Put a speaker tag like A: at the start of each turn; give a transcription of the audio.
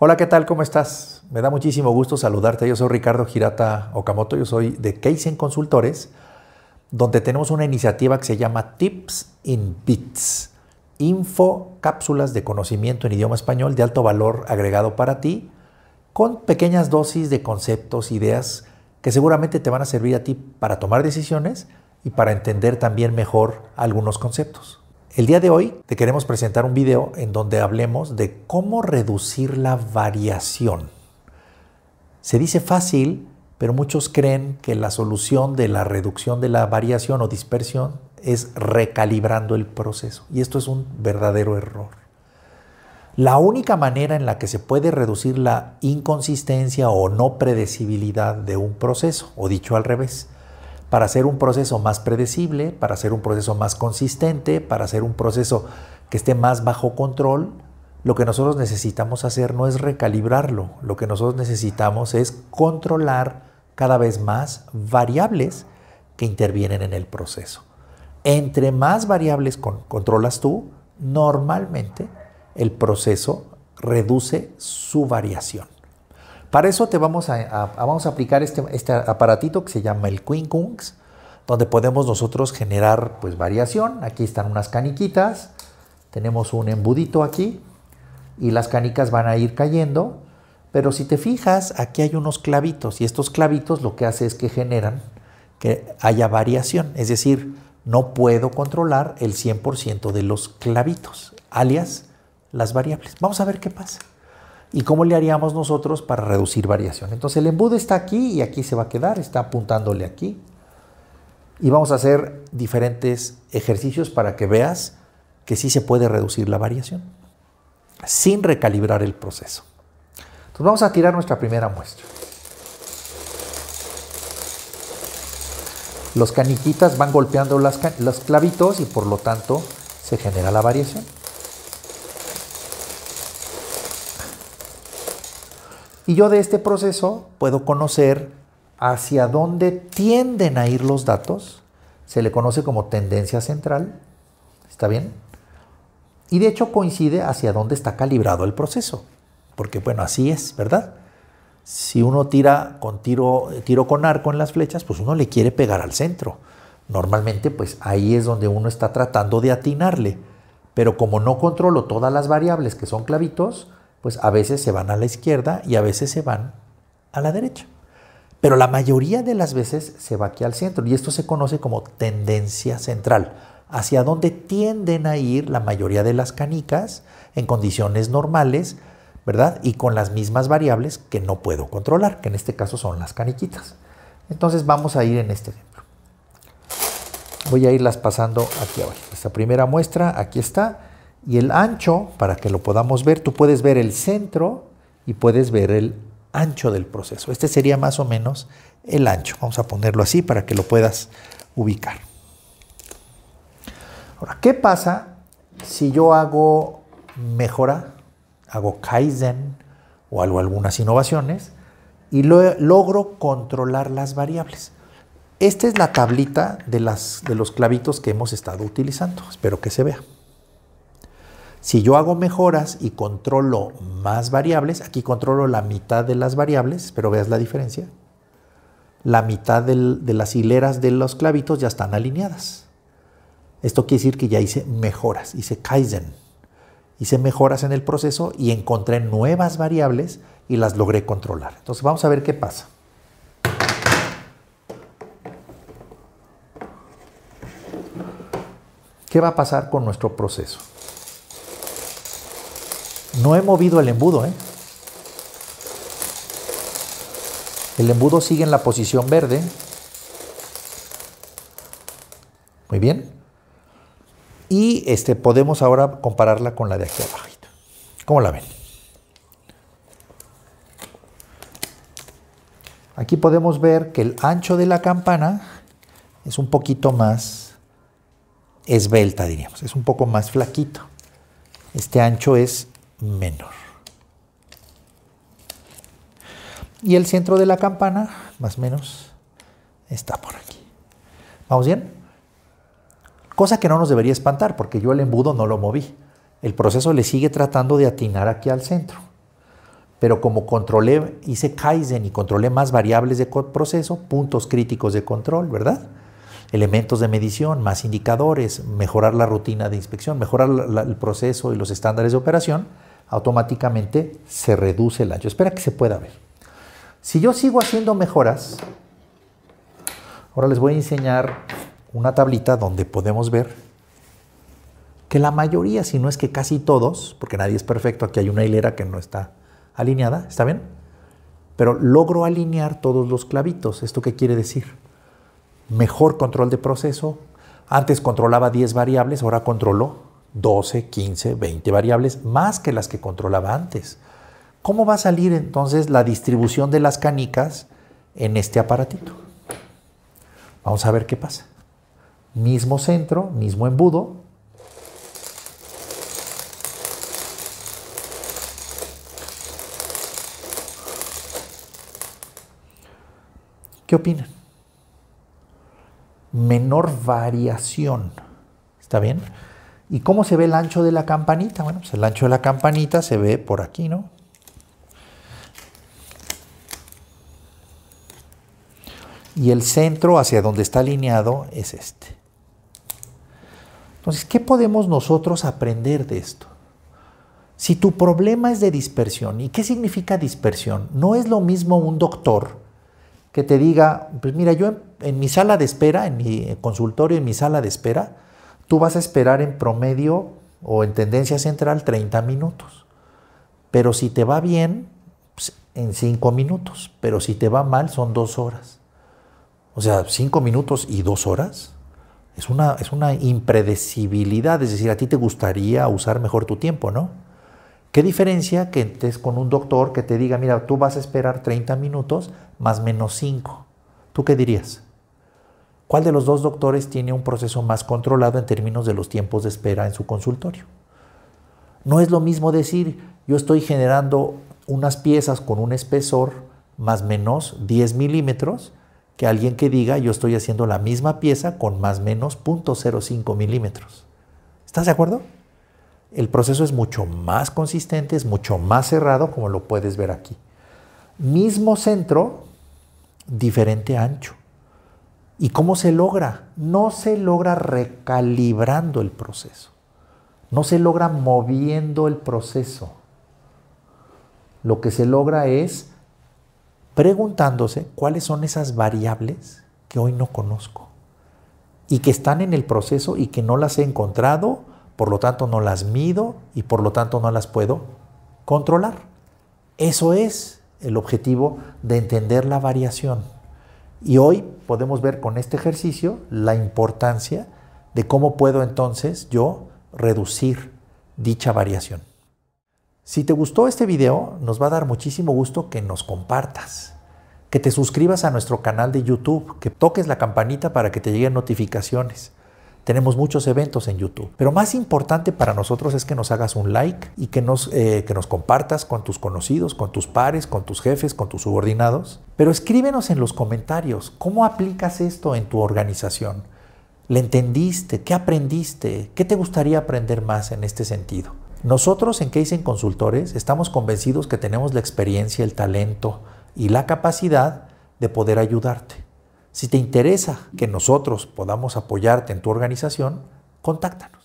A: Hola, ¿qué tal? ¿Cómo estás? Me da muchísimo gusto saludarte. Yo soy Ricardo Girata Okamoto, yo soy de Keisen Consultores, donde tenemos una iniciativa que se llama Tips in Bits. Info, cápsulas de conocimiento en idioma español de alto valor agregado para ti, con pequeñas dosis de conceptos, ideas que seguramente te van a servir a ti para tomar decisiones y para entender también mejor algunos conceptos. El día de hoy te queremos presentar un video en donde hablemos de cómo reducir la variación. Se dice fácil, pero muchos creen que la solución de la reducción de la variación o dispersión es recalibrando el proceso. Y esto es un verdadero error. La única manera en la que se puede reducir la inconsistencia o no predecibilidad de un proceso, o dicho al revés, para hacer un proceso más predecible, para hacer un proceso más consistente, para hacer un proceso que esté más bajo control, lo que nosotros necesitamos hacer no es recalibrarlo, lo que nosotros necesitamos es controlar cada vez más variables que intervienen en el proceso. Entre más variables controlas tú, normalmente el proceso reduce su variación. Para eso te vamos a, vamos a aplicar este, este, aparatito que se llama el Quincunx, donde podemos nosotros generar pues variación. Aquí están unas caniquitas, tenemos un embudito aquí y las canicas van a ir cayendo. Pero si te fijas, aquí hay unos clavitos y estos clavitos lo que hace es que generan que haya variación. Es decir, no puedo controlar el 100% de los clavitos, alias las variables. Vamos a ver qué pasa. ¿Y cómo le haríamos nosotros para reducir variación? Entonces el embudo está aquí y aquí se va a quedar, está apuntándole aquí. Y vamos a hacer diferentes ejercicios para que veas que sí se puede reducir la variación sin recalibrar el proceso. Entonces vamos a tirar nuestra primera muestra. Los caniquitas van golpeando los clavitos y por lo tanto se genera la variación. Y yo de este proceso puedo conocer hacia dónde tienden a ir los datos. Se le conoce como tendencia central. ¿Está bien? Y de hecho coincide hacia dónde está calibrado el proceso. Porque bueno, así es, ¿verdad? Si uno tira con tiro, con arco en las flechas, pues uno le quiere pegar al centro. Normalmente, pues ahí es donde uno está tratando de atinarle. Pero como no controlo todas las variables que son clavitos, pues a veces se van a la izquierda y a veces se van a la derecha. Pero la mayoría de las veces se va aquí al centro y esto se conoce como tendencia central, hacia donde tienden a ir la mayoría de las canicas en condiciones normales, ¿verdad? Y con las mismas variables que no puedo controlar, que en este caso son las caniquitas. Entonces vamos a ir en este ejemplo. Voy a irlas pasando aquí abajo. Esta primera muestra, aquí está y el ancho, para que lo podamos ver, tú puedes ver el centro y puedes ver el ancho del proceso. Este sería más o menos el ancho. Vamos a ponerlo así para que lo puedas ubicar. Ahora, ¿qué pasa si yo hago mejora, hago kaizen o hago algunas innovaciones y logro controlar las variables? Esta es la tablita de, de los clavitos que hemos estado utilizando. Espero que se vea. Si yo hago mejoras y controlo más variables, aquí controlo la mitad de las variables, pero veas la diferencia. La mitad de las hileras de los clavitos ya están alineadas. Esto quiere decir que ya hice mejoras, hice kaizen. Hice mejoras en el proceso y encontré nuevas variables y las logré controlar. Entonces vamos a ver qué pasa. ¿Qué va a pasar con nuestro proceso? No he movido el embudo, ¿eh? El embudo sigue en la posición verde. Muy bien. Y este, podemos ahora compararla con la de aquí abajo. ¿Cómo la ven? Aquí podemos ver que el ancho de la campana es un poquito más esbelta, diríamos. Es un poco más flaquito. Este ancho es menor. Y el centro de la campana, más o menos, está por aquí. ¿Vamos bien? Cosa que no nos debería espantar, porque yo el embudo no lo moví. El proceso le sigue tratando de atinar aquí al centro. Pero como controlé, hice Kaizen y controlé más variables de proceso, puntos críticos de control, ¿verdad? elementos de medición, más indicadores, mejorar la rutina de inspección, mejorar el proceso y los estándares de operación, automáticamente se reduce el ancho. Espera que se pueda ver. Si yo sigo haciendo mejoras, ahora les voy a enseñar una tablita donde podemos ver que la mayoría, si no es que casi todos, porque nadie es perfecto, aquí hay una hilera que no está alineada, ¿está bien? Pero logro alinear todos los clavitos. ¿Esto qué quiere decir? Mejor control de proceso. Antes controlaba 10 variables, ahora controló 12, 15, 20 variables más que las que controlaba antes. ¿Cómo va a salir entonces la distribución de las canicas en este aparatito? Vamos a ver qué pasa. Mismo centro, mismo embudo. ¿Qué opinan? Menor variación. ¿Está bien? ¿Y cómo se ve el ancho de la campanita? Bueno, pues el ancho de la campanita se ve por aquí, ¿no? Y el centro hacia donde está alineado es este. Entonces, ¿qué podemos nosotros aprender de esto? Si tu problema es de dispersión, ¿y qué significa dispersión? No es lo mismo un doctor que te diga, pues mira, yo en, en mi sala de espera, en mi consultorio, en mi sala de espera, tú vas a esperar en promedio o en tendencia central 30 minutos. Pero si te va bien, pues, en 5 minutos. Pero si te va mal, son 2 horas. O sea, 5 minutos y 2 horas. Es una, es una impredecibilidad, es decir, a ti te gustaría usar mejor tu tiempo, ¿no? ¿Qué diferencia que estés con un doctor que te diga, mira, tú vas a esperar 30 minutos más menos 5? ¿Tú qué dirías? ¿Cuál de los dos doctores tiene un proceso más controlado en términos de los tiempos de espera en su consultorio? No es lo mismo decir, yo estoy generando unas piezas con un espesor más menos 10 milímetros que alguien que diga yo estoy haciendo la misma pieza con más menos 0.05 milímetros. ¿Estás de acuerdo? El proceso es mucho más consistente, es mucho más cerrado, como lo puedes ver aquí. Mismo centro, diferente ancho. ¿Y cómo se logra? No se logra recalibrando el proceso. No se logra moviendo el proceso. Lo que se logra es preguntándose cuáles son esas variables que hoy no conozco y que están en el proceso y que no las he encontrado, por lo tanto no las mido y por lo tanto no las puedo controlar. Eso es el objetivo de entender la variación. Y hoy podemos ver con este ejercicio la importancia de cómo puedo entonces yo reducir dicha variación. Si te gustó este video, nos va a dar muchísimo gusto que nos compartas, que te suscribas a nuestro canal de YouTube, que toques la campanita para que te lleguen notificaciones tenemos muchos eventos en YouTube. Pero más importante para nosotros es que nos hagas un like y que nos, eh, que nos compartas con tus conocidos, con tus pares, con tus jefes, con tus subordinados. Pero escríbenos en los comentarios cómo aplicas esto en tu organización. ¿Le entendiste? ¿Qué aprendiste? ¿Qué te gustaría aprender más en este sentido? Nosotros en Case Consultores estamos convencidos que tenemos la experiencia, el talento y la capacidad de poder ayudarte. Si te interesa que nosotros podamos apoyarte en tu organización, contáctanos.